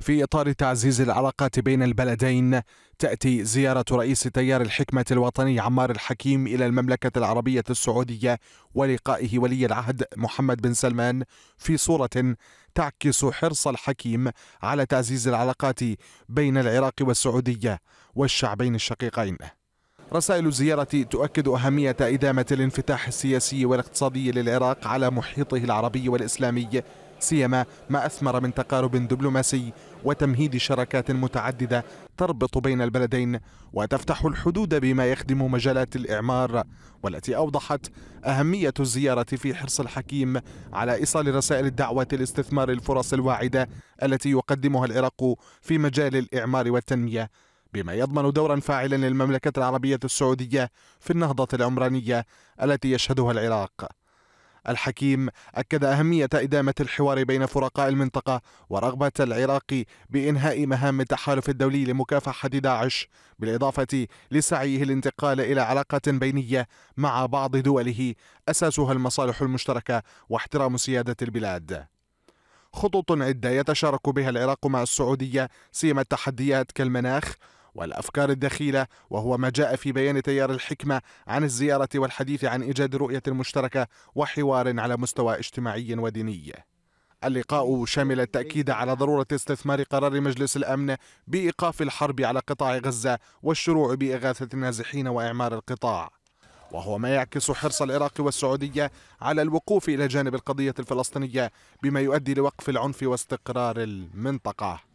في إطار تعزيز العلاقات بين البلدين تأتي زيارة رئيس تيار الحكمة الوطني عمار الحكيم إلى المملكة العربية السعودية ولقائه ولي العهد محمد بن سلمان في صورة تعكس حرص الحكيم على تعزيز العلاقات بين العراق والسعودية والشعبين الشقيقين رسائل الزيارة تؤكد أهمية إدامة الانفتاح السياسي والاقتصادي للعراق على محيطه العربي والإسلامي سيما ما أثمر من تقارب دبلوماسي وتمهيد شراكات متعددة تربط بين البلدين وتفتح الحدود بما يخدم مجالات الإعمار والتي أوضحت أهمية الزيارة في حرص الحكيم على إيصال رسائل الدعوة لاستثمار الفرص الواعدة التي يقدمها العراق في مجال الإعمار والتنمية بما يضمن دورا فاعلا للمملكة العربية السعودية في النهضة العمرانية التي يشهدها العراق الحكيم أكد أهمية إدامة الحوار بين فرقاء المنطقة ورغبة العراق بإنهاء مهام التحالف الدولي لمكافحة داعش بالإضافة لسعيه الانتقال إلى علاقة بينية مع بعض دوله أساسها المصالح المشتركة واحترام سيادة البلاد خطوط عدة يتشارك بها العراق مع السعودية سيما التحديات كالمناخ والأفكار الدخيلة وهو ما جاء في بيان تيار الحكمة عن الزيارة والحديث عن إيجاد رؤية مشتركة وحوار على مستوى اجتماعي وديني اللقاء شمل التأكيد على ضرورة استثمار قرار مجلس الأمن بإيقاف الحرب على قطاع غزة والشروع بإغاثة النازحين وإعمار القطاع وهو ما يعكس حرص العراق والسعودية على الوقوف إلى جانب القضية الفلسطينية بما يؤدي لوقف العنف واستقرار المنطقة